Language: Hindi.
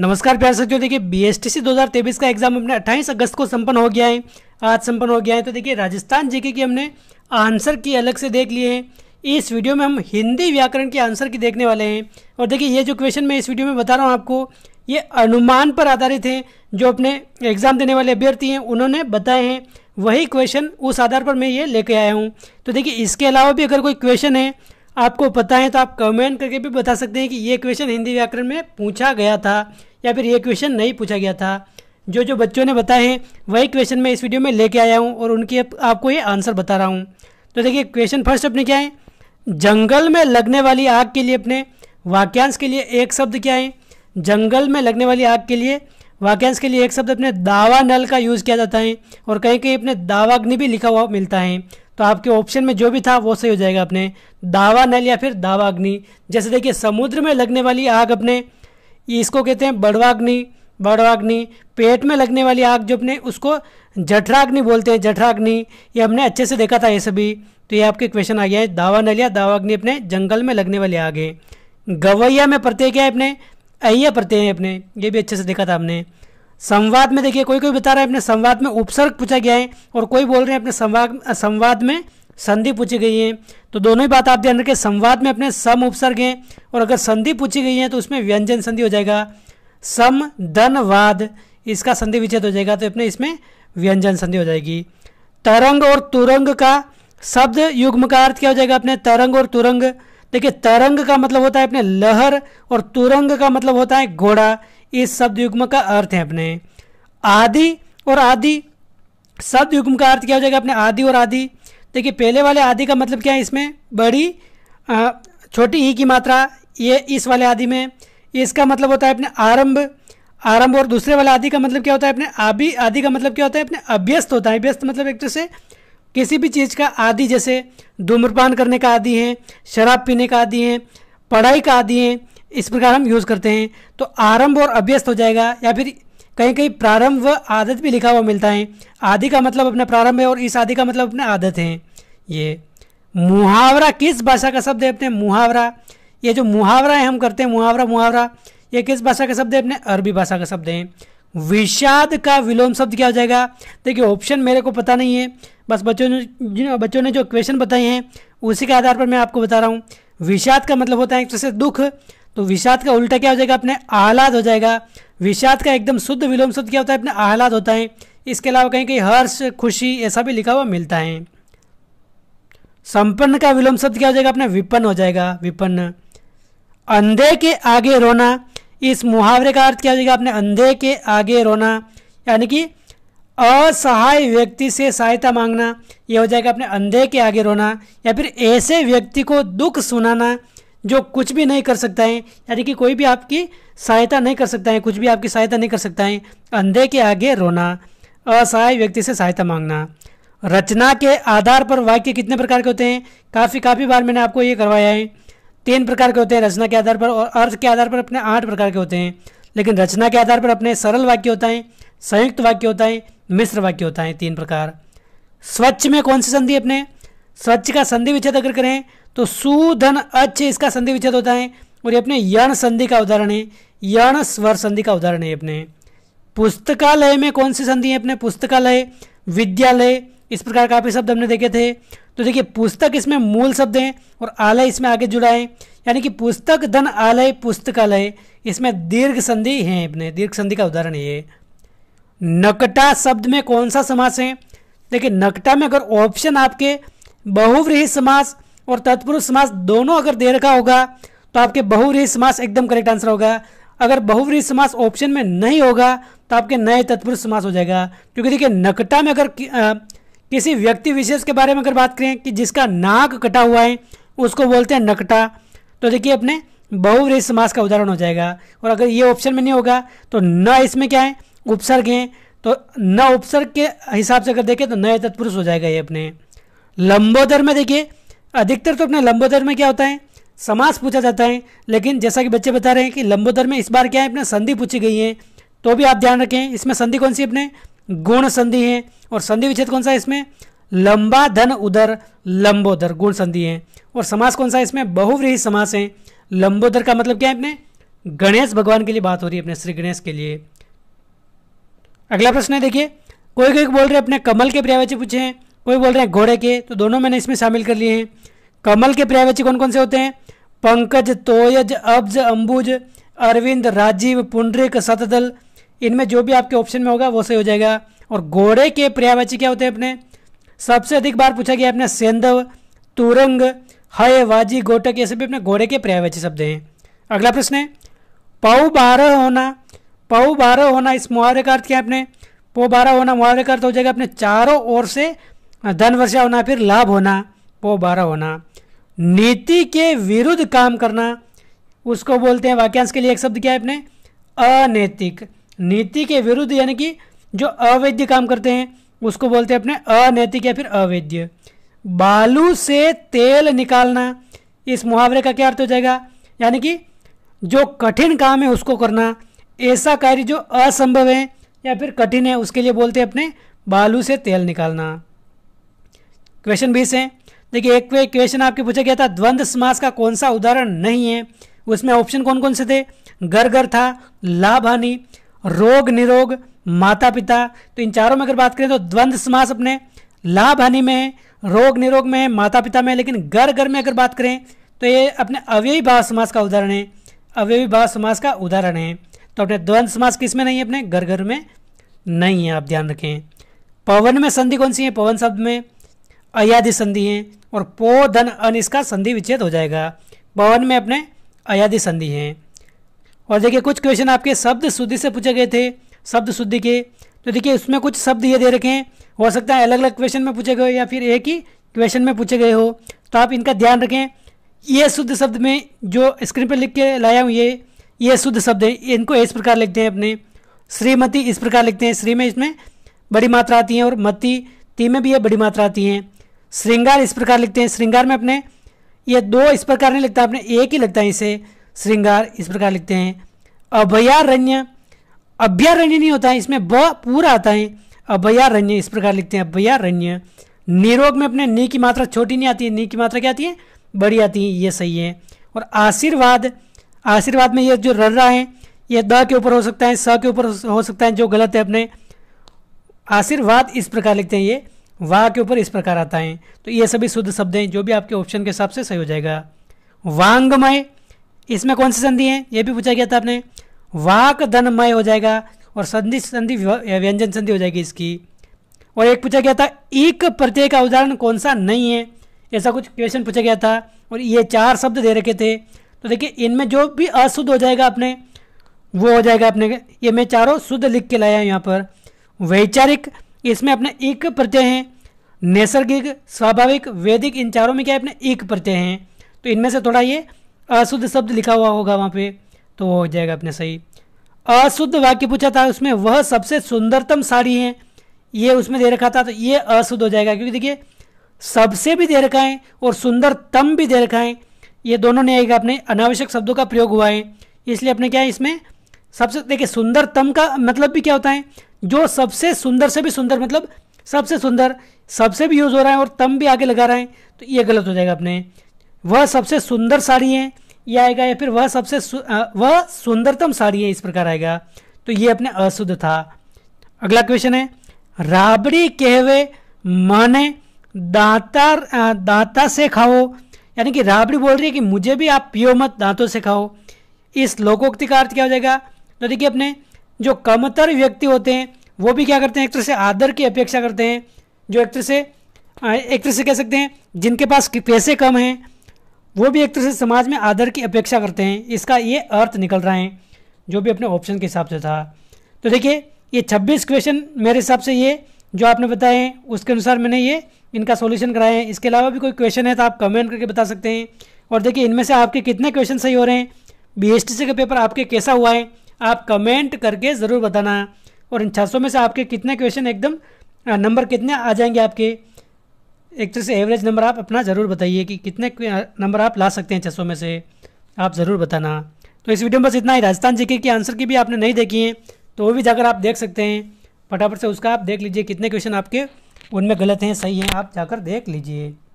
नमस्कार प्यार साथियों देखिए बीएसटीसी 2023 का एग्जाम हमने 28 अगस्त को संपन्न हो गया है आज संपन्न हो गया है तो देखिए राजस्थान जीके की हमने आंसर की अलग से देख लिए हैं इस वीडियो में हम हिंदी व्याकरण के आंसर की देखने वाले हैं और देखिए ये जो क्वेश्चन मैं इस वीडियो में बता रहा हूँ आपको ये अनुमान पर आधारित हैं जो अपने एग्जाम देने वाले अभ्यर्थी हैं उन्होंने बताए हैं वही क्वेश्चन उस आधार पर मैं ये लेके आया हूँ तो देखिए इसके अलावा भी अगर कोई क्वेश्चन है आपको पता है तो आप कमेंट करके भी बता सकते हैं कि ये क्वेश्चन हिंदी व्याकरण में पूछा गया था या फिर ये क्वेश्चन नहीं पूछा गया था जो जो बच्चों ने बताए हैं वही क्वेश्चन मैं इस वीडियो में लेके आया हूँ और उनके आपको ये आंसर बता रहा हूँ तो देखिए क्वेश्चन फर्स्ट अपने क्या है जंगल में लगने वाली आग के लिए अपने वाक्यांश के लिए एक शब्द क्या है जंगल में लगने वाली आग के लिए वाक्यांश के लिए एक शब्द अपने दावा नल का यूज़ किया जाता है और कहीं कहीं अपने दावाग्नि भी लिखा हुआ मिलता है तो आपके ऑप्शन में जो भी था वो सही हो जाएगा अपने दावा नल या फिर दावाग्नि जैसे देखिए समुद्र में लगने वाली आग अपने इसको कहते हैं बड़वाग्नि बड़वाग्नि पेट में लगने वाली आग जो अपने उसको जठराग्नि बोलते हैं जठराग्नि ये हमने अच्छे से देखा था ये सभी तो ये आपके क्वेश्चन आ गया है दावा नलिया दावाग्नि अपने जंगल में लगने वाली आग है गवैया में प्रत्यय क्या है अपने अय्या प्रत्यय है अपने ये भी अच्छे से देखा था हमने संवाद में देखिए कोई कोई बता रहा है अपने संवाद में उपसर्ग पूछा गया है और कोई बोल रहे हैं अपने संवाद संवाद में संधि पूछी गई है तो दोनों ही बात आप ध्यान रखें संवाद में अपने सम उपसर्ग हैं और अगर संधि पूछी गई है तो उसमें व्यंजन संधि हो जाएगा सम धनवाद इसका संधि विच्छेद हो जाएगा तो अपने इसमें व्यंजन संधि हो जाएगी तरंग और तुरंग का शब्द युग्म का अर्थ क्या हो जाएगा अपने तरंग और तुरंग देखिए तरंग का मतलब होता है अपने लहर और तुरंग का मतलब होता है घोड़ा इस शब्द युग्म का अर्थ है अपने आदि और आदि शब्द युग्म का अर्थ क्या हो जाएगा अपने आदि और आदि देखिए पहले वाले आदि का मतलब क्या है इसमें बड़ी छोटी ई की मात्रा ये इस वाले आदि में इसका मतलब होता है अपने आरंभ आरंभ और दूसरे वाले आदि का मतलब क्या होता है अपने आदि आदि का मतलब क्या होता है अपने अभ्यस्त होता है अभ्यस्त मतलब एक तरह से किसी भी चीज़ का आदि जैसे धूम्रपान करने का आदि है शराब पीने का आदि है पढ़ाई का आदि है इस प्रकार हम यूज़ करते हैं तो आरंभ और अभ्यस्त हो जाएगा या फिर कहीं कहीं प्रारंभ व आदत भी लिखा हुआ मिलता है आदि का मतलब अपना प्रारंभ है और इस आदि का मतलब अपने आदत है ये मुहावरा किस भाषा का शब्द है अपने मुहावरा ये जो मुहावरा है हम करते हैं मुहावरा मुहावरा ये किस भाषा का शब्द है अपने अरबी भाषा का शब्द है विषाद का विलोम शब्द क्या हो जाएगा देखिए ऑप्शन मेरे को पता नहीं है बस बच्चों ने बच्चों ने जो क्वेश्चन बताए हैं उसी के आधार पर मैं आपको बता रहा हूँ विषाद का मतलब होता है एक तरह से दुख तो विषाद का उल्टा क्या हो जाएगा अपने आह्लाद हो जाएगा विषाद का एकदम शुद्ध विलोम शब्द क्या होता है अपने आह्लाद होता है इसके अलावा कहीं कहीं हर्ष खुशी ऐसा भी लिखा हुआ मिलता है संपन्न का विलोम शब्द क्या हो जाएगा अपना विपन्न हो जाएगा विपन्न अंधे के आगे रोना इस मुहावरे का अर्थ क्या हो जाएगा अपने अंधे के आगे रोना यानी कि असहाय व्यक्ति से सहायता मांगना यह हो जाएगा अपने अंधे के आगे रोना या फिर ऐसे व्यक्ति को दुख सुनाना जो कुछ भी नहीं कर सकता है यानी कि कोई भी आपकी सहायता नहीं कर सकता है कुछ भी आपकी सहायता नहीं कर सकता है अंधे के आगे रोना असहाय व्यक्ति से सहायता मांगना रचना के आधार पर वाक्य कितने प्रकार के होते हैं काफ़ी काफ़ी बार मैंने आपको ये करवाया है तीन प्रकार के होते हैं रचना के आधार पर और अर्थ के आधार पर अपने आठ प्रकार के होते हैं लेकिन रचना के आधार पर अपने सरल वाक्य होता है संयुक्त वाक्य होता है मिश्र वाक्य होता है तीन प्रकार स्वच्छ में कौन सी संधि अपने स्वच्छ का संधि विच्छेद अगर करें तो सुधन अच्छ इसका संधि विच्छेद होता है और ये अपने यण संधि का उदाहरण है यण स्वर संधि का उदाहरण है अपने पुस्तकालय में कौन सी संधि है अपने पुस्तकालय विद्यालय इस प्रकार काफ़ी शब्द हमने देखे थे तो देखिए पुस्तक इसमें मूल शब्द हैं और आलय इसमें आगे जुड़ा है यानी कि पुस्तक धन आलय पुस्तकालय इसमें दीर्घ संधि है अपने दीर्घ संधि का उदाहरण ये नकटा शब्द में कौन सा समास है देखिए नकटा में अगर ऑप्शन आपके बहुव्रीही समास और तत्पुरुष समास दोनों अगर दे रखा होगा तो आपके बहुव्रीहि समास एकदम करेक्ट आंसर होगा अगर बहुव्रीहि समास ऑप्शन में नहीं होगा तो आपके नए तत्पुरुष समास हो जाएगा क्योंकि देखिए नकटा में अगर कि, आ, किसी व्यक्ति विशेष के बारे में अगर बात करें कि जिसका नाक कटा हुआ है उसको बोलते हैं नकटा तो देखिए अपने बहुव्रीहि समास का उदाहरण हो जाएगा और अगर ये ऑप्शन में नहीं होगा तो न इसमें क्या है उपसर्ग हैं तो न उपसर्ग के हिसाब से अगर देखें तो नए तत्पुरुष हो जाएगा ये अपने लंबोदर में देखिए अधिकतर तो अपने लंबोदर में क्या होता है समास पूछा जाता है लेकिन जैसा कि बच्चे बता रहे हैं कि लंबोदर में इस बार क्या है अपने संधि पूछी गई है तो भी आप ध्यान रखें इसमें संधि कौन सी अपने गुण संधि है और संधि विच्छेद कौन सा है इसमें लंबा धन उदर लंबोदर गुण संधि है और समास कौन सा है इसमें बहुव्रीही समास है लंबोदर का मतलब क्या है अपने गणेश भगवान के लिए बात हो रही है अपने श्री गणेश के लिए अगला प्रश्न है देखिए कोई कोई बोल रहे अपने कमल के पर्यावाची पूछे हैं वही बोल रहे हैं घोड़े के तो दोनों मैंने इसमें शामिल कर लिए हैं कमल के पर्यायवाची कौन कौन से होते हैं पंकज तोयज अब्ज अंबुज अरविंद राजीव पुंडरिक सतदल इनमें जो भी आपके ऑप्शन में होगा वो सही हो जाएगा और घोड़े के पर्यायवाची क्या होते हैं अपने सबसे अधिक बार पूछा गया अपने सेंधव तुरंग हय वाजी गोटक ये सभी अपने घोड़े के पर्यायवाची शब्द हैं अगला प्रश्न है पौ बारह होना पौ बारह होना इस मुहावरे का अर्थ क्या है अपने पौ बारह होना मुहावरे का अर्थ हो जाएगा अपने चारों ओर से धन वर्षा होना फिर लाभ होना पोबारा होना नीति के विरुद्ध काम करना उसको बोलते हैं वाक्यांश के लिए एक शब्द क्या है अपने अनैतिक नीति के विरुद्ध यानी कि जो अवैध काम करते हैं उसको बोलते हैं अपने अनैतिक या फिर अवैध बालू से तेल निकालना इस मुहावरे का क्या अर्थ हो जाएगा यानी कि जो कठिन काम है उसको करना ऐसा कार्य जो असंभव है या फिर कठिन है उसके लिए बोलते हैं अपने बालू से तेल निकालना क्वेश्चन बीस है देखिए एक क्वेश्चन आपके पूछा गया था द्वंद्व समास का कौन सा उदाहरण नहीं है उसमें ऑप्शन कौन कौन से थे घर घर था लाभ हानि रोग निरोग माता पिता तो इन चारों में अगर बात करें तो द्वंद्व समास अपने लाभ हानि में रोग निरोग में माता पिता में लेकिन घर घर में अगर बात करें तो ये अपने अव्ययी भाव समास का उदाहरण है अव्ययी भाव समास का उदाहरण है तो अपने द्वंद्व समास किस में नहीं है अपने घर घर में नहीं है आप ध्यान रखें पवन में संधि कौन सी है पवन शब्द में अयादि संधि हैं और पो धन अन इसका संधि विच्छेद हो जाएगा बवन में अपने अयादि संधि हैं और देखिए कुछ क्वेश्चन आपके शब्द शुद्धि से पूछे गए थे शब्द शुद्धि के तो देखिए उसमें कुछ शब्द ये दे रखे हैं हो सकता है अलग अलग क्वेश्चन में पूछे गए या फिर एक ही क्वेश्चन में पूछे गए हो तो आप इनका ध्यान रखें ये शुद्ध शब्द में जो स्क्रीन पर लिख के लाया हूँ ये ये शुद्ध शब्द है इनको इस प्रकार लिखते हैं अपने श्रीमती इस प्रकार लिखते हैं श्री में इसमें बड़ी मात्रा आती है और मती ती में भी ये बड़ी मात्रा आती हैं श्रृंगार इस प्रकार लिखते हैं श्रृंगार में अपने ये दो इस प्रकार नहीं लिखता अपने एक ही लिखता है इसे श्रृंगार इस प्रकार लिखते हैं अभयारण्य अभ्यारण्य नहीं होता है इसमें ब पूरा आता है अभयारण्य इस प्रकार लिखते हैं अभयारण्य निरोग में अपने नी की मात्रा छोटी नहीं आती है नी की मात्रा क्या आती है बड़ी आती है ये सही है और आशीर्वाद आशीर्वाद में ये जो रर रहा है ये द के ऊपर हो सकता है स के ऊपर हो सकता है जो गलत है अपने आशीर्वाद इस प्रकार लिखते हैं ये वाह के ऊपर इस प्रकार आता है तो ये सभी शुद्ध शब्द हैं जो भी आपके ऑप्शन के हिसाब से सही हो जाएगा वांगमय इसमें कौन सी संधि है ये भी पूछा गया था आपने वाक धनमय हो जाएगा और संधि संधि व्यंजन संधि हो जाएगी इसकी और एक पूछा गया था एक प्रत्यय का उदाहरण कौन सा नहीं है ऐसा कुछ क्वेश्चन पूछा गया था और ये चार शब्द दे रखे थे तो देखिए इनमें जो भी अशुद्ध हो जाएगा आपने वो हो जाएगा अपने ये मैं चारों शुद्ध लिख के लाया यहाँ पर वैचारिक इसमें अपने एक प्रत्यय हैं नैसर्गिक स्वाभाविक वैदिक इन चारों में क्या है अपने एक प्रत्यय हैं तो इनमें से थोड़ा ये अशुद्ध शब्द लिखा हुआ होगा वहाँ पे तो हो जाएगा अपने सही अशुद्ध वाक्य पूछा था उसमें वह सबसे सुंदरतम साड़ी है ये उसमें दे रखा था तो ये अशुद्ध हो जाएगा क्योंकि देखिए सबसे भी दे रखा है और सुंदरतम भी दे रखा है ये दोनों ने आएगा अपने अनावश्यक शब्दों का प्रयोग हुआ है इसलिए अपने क्या है इसमें सबसे देखिए सुंदरतम का मतलब भी क्या होता है जो सबसे सुंदर से भी सुंदर मतलब सबसे सुंदर सबसे भी यूज़ हो रहा है और तम भी आगे लगा रहे हैं तो ये गलत हो जाएगा अपने वह सबसे सुंदर साड़ी है ये आएगा या फिर वह सबसे वह सुंदरतम साड़ी है इस प्रकार आएगा तो ये अपने अशुद्ध था अगला क्वेश्चन है राबड़ी कहवे माने दाता दाता से खाओ यानी कि राबड़ी बोल रही है कि मुझे भी आप पियो मत दांतों से खाओ इस लोकोक्ति का अर्थ क्या हो जाएगा तो देखिए अपने जो कमतर व्यक्ति होते हैं वो भी क्या करते हैं एक तरह से आदर की अपेक्षा करते हैं जो एक तरह से एक तरह से कह सकते हैं जिनके पास पैसे कम हैं वो भी एक तरह से समाज में आदर की अपेक्षा करते हैं इसका ये अर्थ निकल रहा है जो भी अपने ऑप्शन के हिसाब से था तो देखिए ये 26 क्वेश्चन मेरे हिसाब से ये जो आपने बताए हैं उसके अनुसार मैंने ये इनका सोल्यूशन कराया है इसके अलावा भी कोई क्वेश्चन है तो आप कमेंट करके बता सकते हैं और देखिए इनमें से आपके कितने क्वेश्चन सही हो रहे हैं बी के पेपर आपके कैसा हुआ है आप कमेंट करके ज़रूर बताना और इन छः में से आपके कितने क्वेश्चन एकदम नंबर कितने आ जाएंगे आपके एक तरह से एवरेज नंबर आप अपना ज़रूर बताइए कि कितने नंबर आप ला सकते हैं छः में से आप ज़रूर बताना तो इस वीडियो में बस इतना ही राजस्थान जीके के आंसर की भी आपने नहीं देखी है तो वो भी जाकर आप देख सकते हैं फटाफट से उसका आप देख लीजिए कितने क्वेश्चन आपके उनमें गलत हैं सही हैं आप जाकर देख लीजिए